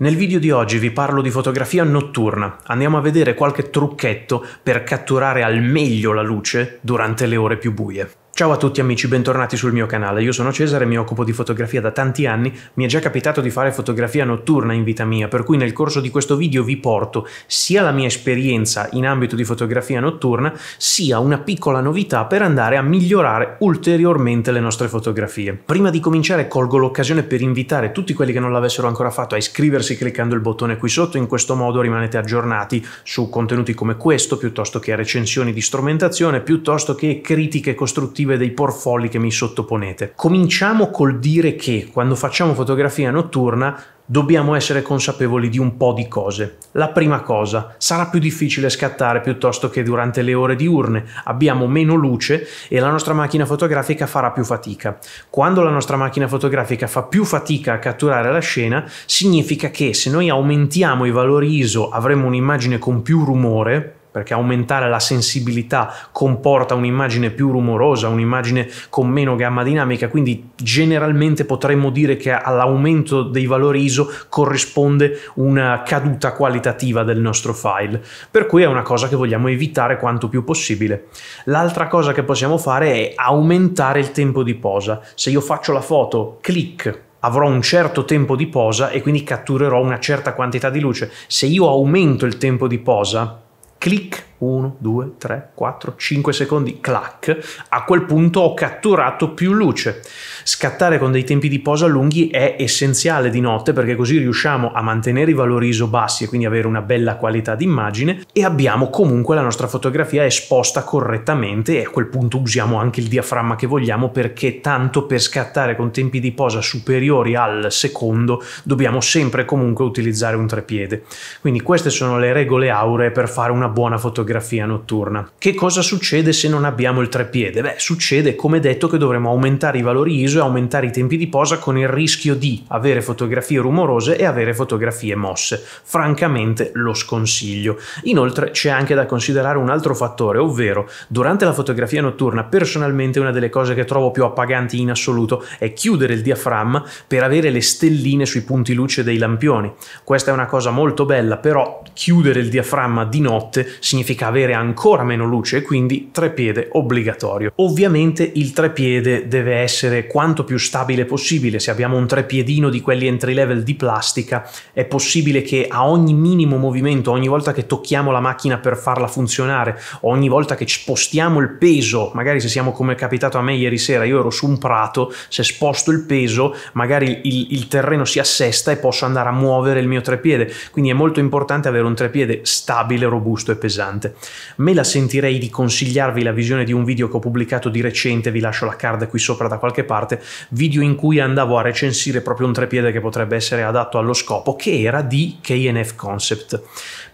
Nel video di oggi vi parlo di fotografia notturna, andiamo a vedere qualche trucchetto per catturare al meglio la luce durante le ore più buie. Ciao a tutti amici, bentornati sul mio canale. Io sono Cesare, mi occupo di fotografia da tanti anni, mi è già capitato di fare fotografia notturna in vita mia, per cui nel corso di questo video vi porto sia la mia esperienza in ambito di fotografia notturna, sia una piccola novità per andare a migliorare ulteriormente le nostre fotografie. Prima di cominciare colgo l'occasione per invitare tutti quelli che non l'avessero ancora fatto a iscriversi cliccando il bottone qui sotto, in questo modo rimanete aggiornati su contenuti come questo, piuttosto che recensioni di strumentazione, piuttosto che critiche costruttive prospettive dei portfolio che mi sottoponete. Cominciamo col dire che quando facciamo fotografia notturna dobbiamo essere consapevoli di un po' di cose. La prima cosa, sarà più difficile scattare piuttosto che durante le ore diurne, abbiamo meno luce e la nostra macchina fotografica farà più fatica. Quando la nostra macchina fotografica fa più fatica a catturare la scena, significa che se noi aumentiamo i valori ISO avremo un'immagine con più rumore, perché aumentare la sensibilità comporta un'immagine più rumorosa, un'immagine con meno gamma dinamica, quindi generalmente potremmo dire che all'aumento dei valori ISO corrisponde una caduta qualitativa del nostro file, per cui è una cosa che vogliamo evitare quanto più possibile. L'altra cosa che possiamo fare è aumentare il tempo di posa. Se io faccio la foto, clic, avrò un certo tempo di posa e quindi catturerò una certa quantità di luce. Se io aumento il tempo di posa, clique 1, 2, 3, 4, 5 secondi, clac, a quel punto ho catturato più luce. Scattare con dei tempi di posa lunghi è essenziale di notte perché così riusciamo a mantenere i valori ISO bassi e quindi avere una bella qualità d'immagine e abbiamo comunque la nostra fotografia esposta correttamente e a quel punto usiamo anche il diaframma che vogliamo perché tanto per scattare con tempi di posa superiori al secondo dobbiamo sempre comunque utilizzare un trepiede. Quindi queste sono le regole auree per fare una buona fotografia fotografia notturna. Che cosa succede se non abbiamo il treppiede? Beh, succede come detto che dovremo aumentare i valori ISO e aumentare i tempi di posa con il rischio di avere fotografie rumorose e avere fotografie mosse. Francamente lo sconsiglio. Inoltre c'è anche da considerare un altro fattore, ovvero durante la fotografia notturna personalmente una delle cose che trovo più appaganti in assoluto è chiudere il diaframma per avere le stelline sui punti luce dei lampioni. Questa è una cosa molto bella, però chiudere il diaframma di notte significa significa avere ancora meno luce e quindi trepiede obbligatorio. Ovviamente il trepiede deve essere quanto più stabile possibile, se abbiamo un trepiedino di quelli entry level di plastica è possibile che a ogni minimo movimento, ogni volta che tocchiamo la macchina per farla funzionare, ogni volta che spostiamo il peso, magari se siamo come è capitato a me ieri sera, io ero su un prato, se sposto il peso magari il, il terreno si assesta e posso andare a muovere il mio trepiede, quindi è molto importante avere un trepiede stabile, robusto e pesante. Me la sentirei di consigliarvi la visione di un video che ho pubblicato di recente, vi lascio la card qui sopra da qualche parte, video in cui andavo a recensire proprio un trepiede che potrebbe essere adatto allo scopo, che era di KNF Concept.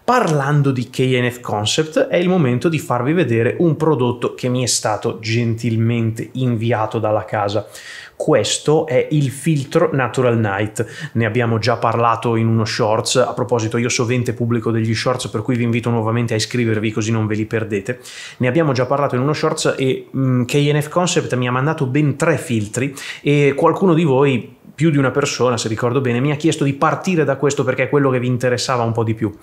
Parlando di KNF Concept, è il momento di farvi vedere un prodotto che mi è stato gentilmente inviato dalla casa. Questo è il filtro Natural Night. Ne abbiamo già parlato in uno shorts. A proposito, io sovente pubblico degli shorts, per cui vi invito nuovamente a iscrivervi così non ve li perdete. Ne abbiamo già parlato in uno shorts e mm, KNF Concept mi ha mandato ben tre filtri e qualcuno di voi più di una persona, se ricordo bene, mi ha chiesto di partire da questo perché è quello che vi interessava un po' di più.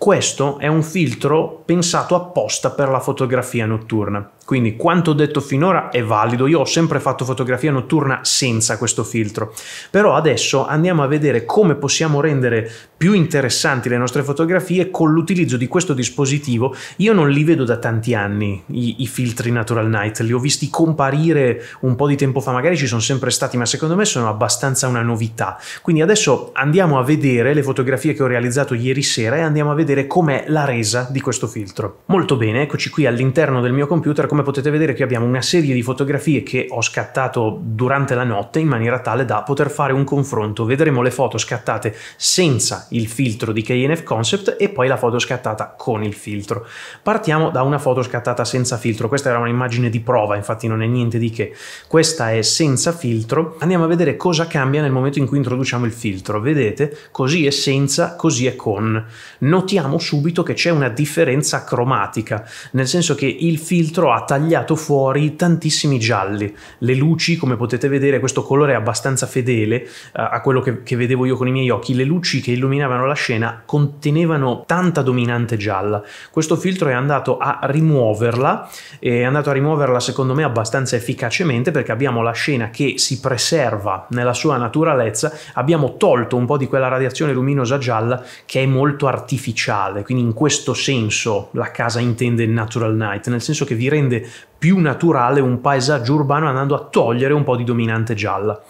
Questo è un filtro pensato apposta per la fotografia notturna. Quindi quanto detto finora è valido, io ho sempre fatto fotografia notturna senza questo filtro, però adesso andiamo a vedere come possiamo rendere più interessanti le nostre fotografie con l'utilizzo di questo dispositivo. Io non li vedo da tanti anni i, i filtri Natural Night, li ho visti comparire un po' di tempo fa, magari ci sono sempre stati, ma secondo me sono abbastanza una novità. Quindi adesso andiamo a vedere le fotografie che ho realizzato ieri sera e andiamo a vedere com'è la resa di questo filtro. Molto bene, eccoci qui all'interno del mio computer come come potete vedere qui abbiamo una serie di fotografie che ho scattato durante la notte in maniera tale da poter fare un confronto. Vedremo le foto scattate senza il filtro di KNF Concept e poi la foto scattata con il filtro. Partiamo da una foto scattata senza filtro, questa era un'immagine di prova, infatti non è niente di che. Questa è senza filtro, andiamo a vedere cosa cambia nel momento in cui introduciamo il filtro. Vedete, così è senza, così è con. Notiamo subito che c'è una differenza cromatica, nel senso che il filtro ha tagliato fuori tantissimi gialli. Le luci, come potete vedere, questo colore è abbastanza fedele uh, a quello che, che, vedevo io con i miei occhi. Le luci che illuminavano la scena contenevano tanta dominante gialla. Questo filtro è andato a rimuoverla, è andato a rimuoverla secondo me abbastanza efficacemente perché abbiamo la scena che si preserva nella sua naturalezza, abbiamo tolto un po' di quella radiazione luminosa gialla che è molto artificiale, quindi in questo senso la casa intende Natural Night, nel senso che vi rende rende più naturale un paesaggio urbano andando a togliere un po' di dominante gialla.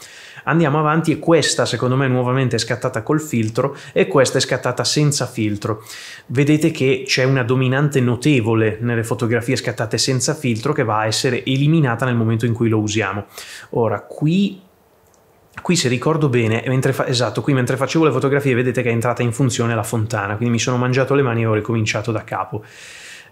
Andiamo avanti e questa secondo me nuovamente è scattata col filtro e questa è scattata senza filtro. Vedete che c'è una dominante notevole nelle fotografie scattate senza filtro che va a essere eliminata nel momento in cui lo usiamo. Ora qui Qui se ricordo bene, mentre fa- esatto, qui mentre facevo le fotografie vedete che è entrata in funzione la fontana, quindi mi sono mangiato le mani e ho ricominciato da capo.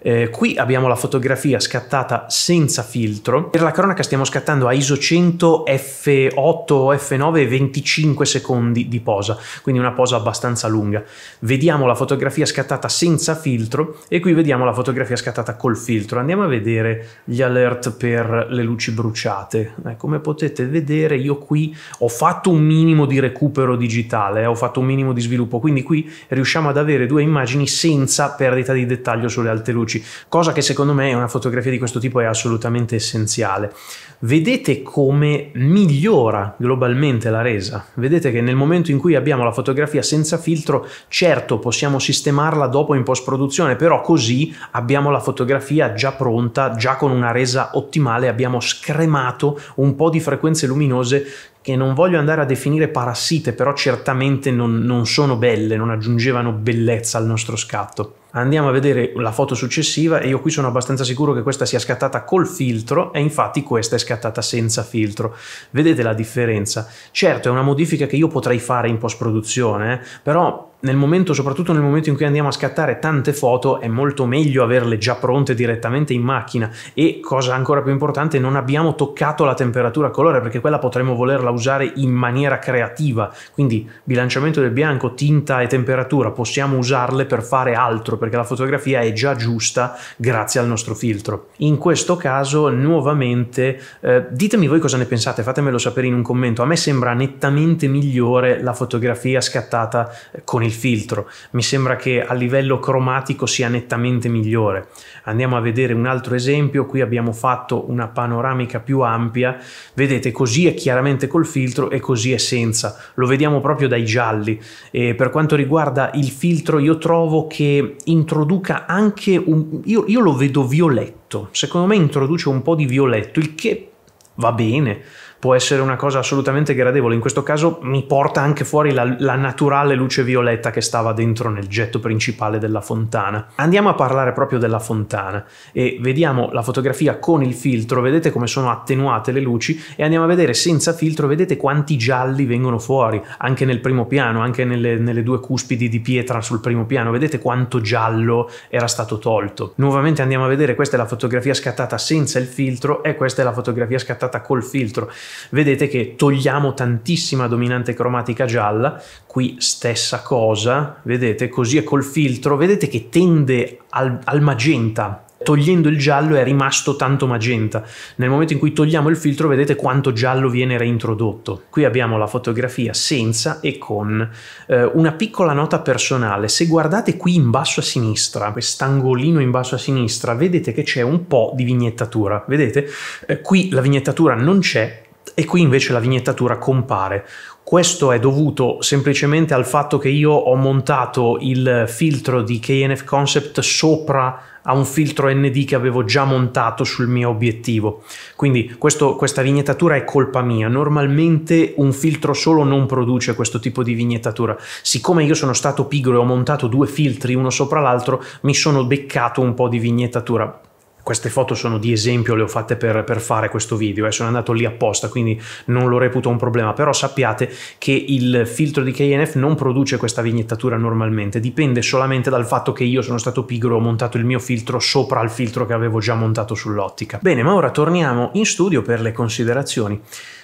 Eh, qui abbiamo la fotografia scattata senza filtro. Per la cronaca stiamo scattando a ISO 100 f8 o f9 25 secondi di posa, quindi una posa abbastanza lunga. Vediamo la fotografia scattata senza filtro e qui vediamo la fotografia scattata col filtro. Andiamo a vedere gli alert per le luci bruciate. Eh, come potete vedere io qui ho fatto un minimo di recupero digitale, eh, ho fatto un minimo di sviluppo, quindi qui riusciamo ad avere due immagini senza perdita di dettaglio sulle alte luci luci, cosa che secondo me una fotografia di questo tipo è assolutamente essenziale. Vedete come migliora globalmente la resa, vedete che nel momento in cui abbiamo la fotografia senza filtro, certo possiamo sistemarla dopo in post produzione, però così abbiamo la fotografia già pronta, già con una resa ottimale, abbiamo scremato un po' di frequenze luminose che non voglio andare a definire parassite, però certamente non, non sono belle, non aggiungevano bellezza al nostro scatto andiamo a vedere la foto successiva e io qui sono abbastanza sicuro che questa sia scattata col filtro e infatti questa è scattata senza filtro. Vedete la differenza? Certo è una modifica che io potrei fare in post produzione, eh, però nel momento, soprattutto nel momento in cui andiamo a scattare tante foto, è molto meglio averle già pronte direttamente in macchina e, cosa ancora più importante, non abbiamo toccato la temperatura colore perché quella potremmo volerla usare in maniera creativa, quindi bilanciamento del bianco, tinta e temperatura, possiamo usarle per fare altro perché la fotografia è già giusta grazie al nostro filtro. In questo caso, nuovamente, eh, ditemi voi cosa ne pensate, fatemelo sapere in un commento, a me sembra nettamente migliore la fotografia scattata eh, con il il filtro, mi sembra che a livello cromatico sia nettamente migliore. Andiamo a vedere un altro esempio, qui abbiamo fatto una panoramica più ampia, vedete così è chiaramente col filtro e così è senza, lo vediamo proprio dai gialli. E per quanto riguarda il filtro io trovo che introduca anche un... io, io lo vedo violetto, secondo me introduce un po' di violetto, il che va bene, può essere una cosa assolutamente gradevole. In questo caso mi porta anche fuori la, la naturale luce violetta che stava dentro nel getto principale della fontana. Andiamo a parlare proprio della fontana e vediamo la fotografia con il filtro, vedete come sono attenuate le luci e andiamo a vedere senza filtro, vedete quanti gialli vengono fuori, anche nel primo piano, anche nelle, nelle due cuspidi di pietra sul primo piano, vedete quanto giallo era stato tolto. Nuovamente andiamo a vedere, questa è la fotografia scattata senza il filtro e questa è la fotografia scattata col filtro vedete che togliamo tantissima dominante cromatica gialla, qui stessa cosa, vedete così è col filtro, vedete che tende al, al magenta, togliendo il giallo è rimasto tanto magenta. Nel momento in cui togliamo il filtro vedete quanto giallo viene reintrodotto. Qui abbiamo la fotografia senza e con. Eh, una piccola nota personale, se guardate qui in basso a sinistra, quest'angolino in basso a sinistra, vedete che c'è un po' di vignettatura. Vedete? Eh, qui la vignettatura non c'è, e qui invece la vignettatura compare. Questo è dovuto semplicemente al fatto che io ho montato il filtro di KNF Concept sopra a un filtro ND che avevo già montato sul mio obiettivo. Quindi questo, questa vignettatura è colpa mia. Normalmente un filtro solo non produce questo tipo di vignettatura. Siccome io sono stato pigro e ho montato due filtri uno sopra l'altro, mi sono beccato un po' di vignettatura queste foto sono di esempio, le ho fatte per, per fare questo video, eh, sono andato lì apposta, quindi non lo reputo un problema, però sappiate che il filtro di KNF non produce questa vignettatura normalmente, dipende solamente dal fatto che io sono stato pigro, ho montato il mio filtro sopra al filtro che avevo già montato sull'ottica. Bene, ma ora torniamo in studio per le considerazioni.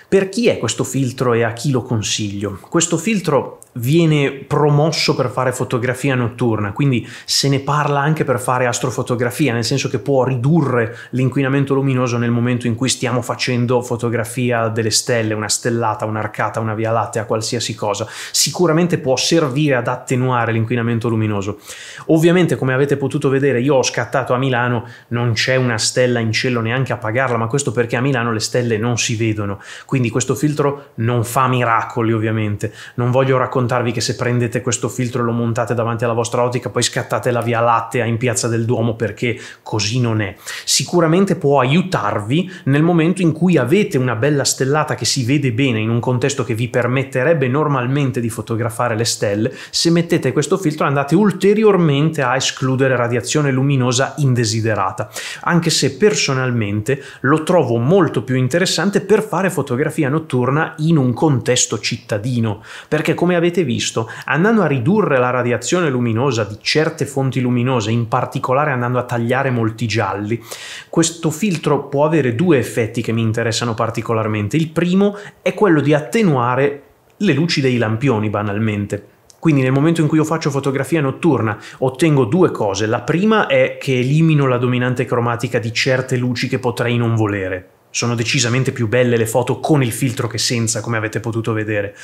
Per chi è questo filtro e a chi lo consiglio? Questo filtro viene promosso per fare fotografia notturna, quindi se ne parla anche per fare astrofotografia, nel senso che può ridurre l'inquinamento luminoso nel momento in cui stiamo facendo fotografia delle stelle, una stellata, un'arcata, una via lattea, qualsiasi cosa. Sicuramente può servire ad attenuare l'inquinamento luminoso. Ovviamente, come avete potuto vedere, io ho scattato a Milano, non c'è una stella in cielo neanche a pagarla, ma questo perché a Milano le stelle non si vedono, quindi questo filtro non fa miracoli, ovviamente. Non voglio raccontare raccontarvi che se prendete questo filtro e lo montate davanti alla vostra ottica, poi scattate la via Lattea in piazza del Duomo perché così non è. Sicuramente può aiutarvi nel momento in cui avete una bella stellata che si vede bene in un contesto che vi permetterebbe normalmente di fotografare le stelle. Se mettete questo filtro andate ulteriormente a escludere radiazione luminosa indesiderata, anche se personalmente lo trovo molto più interessante per fare fotografia notturna in un contesto cittadino, perché come avete avete visto, andando a ridurre la radiazione luminosa di certe fonti luminose, in particolare andando a tagliare molti gialli, questo filtro può avere due effetti che mi interessano particolarmente. Il primo è quello di attenuare le luci dei lampioni banalmente. Quindi nel momento in cui io faccio fotografia notturna ottengo due cose. La prima è che elimino la dominante cromatica di certe luci che potrei non volere sono decisamente più belle le foto con il filtro che senza, come avete potuto vedere.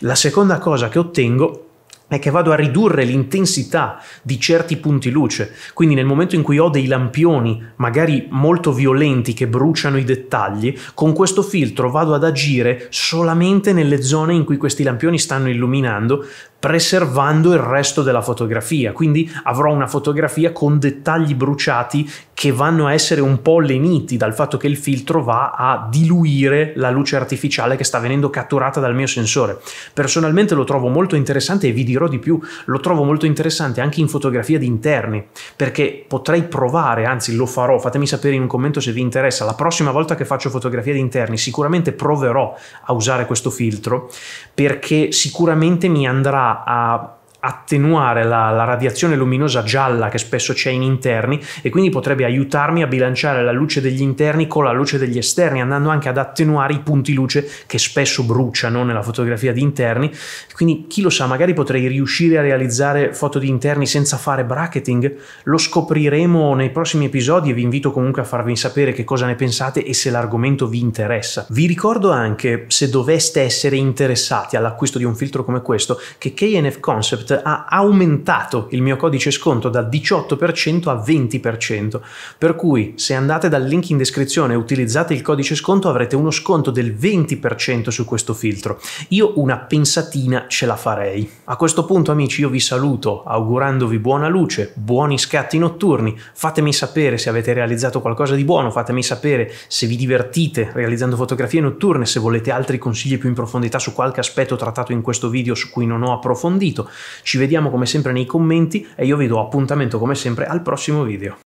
La seconda cosa che ottengo è che vado a ridurre l'intensità di certi punti luce, quindi nel momento in cui ho dei lampioni magari molto violenti che bruciano i dettagli, con questo filtro vado ad agire solamente nelle zone in cui questi lampioni stanno illuminando preservando il resto della fotografia, quindi avrò una fotografia con dettagli bruciati che vanno a essere un po' leniti dal fatto che il filtro va a diluire la luce artificiale che sta venendo catturata dal mio sensore. Personalmente lo trovo molto interessante e vi dirò di più, lo trovo molto interessante anche in fotografia di interni, perché potrei provare, anzi lo farò, fatemi sapere in un commento se vi interessa, la prossima volta che faccio fotografia di interni sicuramente proverò a usare questo filtro perché sicuramente mi andrà a attenuare la, la, radiazione luminosa gialla che spesso c'è in interni e quindi potrebbe aiutarmi a bilanciare la luce degli interni con la luce degli esterni, andando anche ad attenuare i punti luce che spesso bruciano nella fotografia di interni. Quindi chi lo sa, magari potrei riuscire a realizzare foto di interni senza fare bracketing. Lo scopriremo nei prossimi episodi e vi invito comunque a farvi sapere che cosa ne pensate e se l'argomento vi interessa. Vi ricordo anche, se doveste essere interessati all'acquisto di un filtro come questo, che KNF Concept ha aumentato il mio codice sconto da 18% a 20%, per cui se andate dal link in descrizione e utilizzate il codice sconto avrete uno sconto del 20% su questo filtro. Io una pensatina ce la farei. A questo punto amici io vi saluto augurandovi buona luce, buoni scatti notturni, fatemi sapere se avete realizzato qualcosa di buono, fatemi sapere se vi divertite realizzando fotografie notturne, se volete altri consigli più in profondità su qualche aspetto trattato in questo video su cui non ho approfondito. Ci vediamo come sempre nei commenti e io vi do appuntamento come sempre al prossimo video.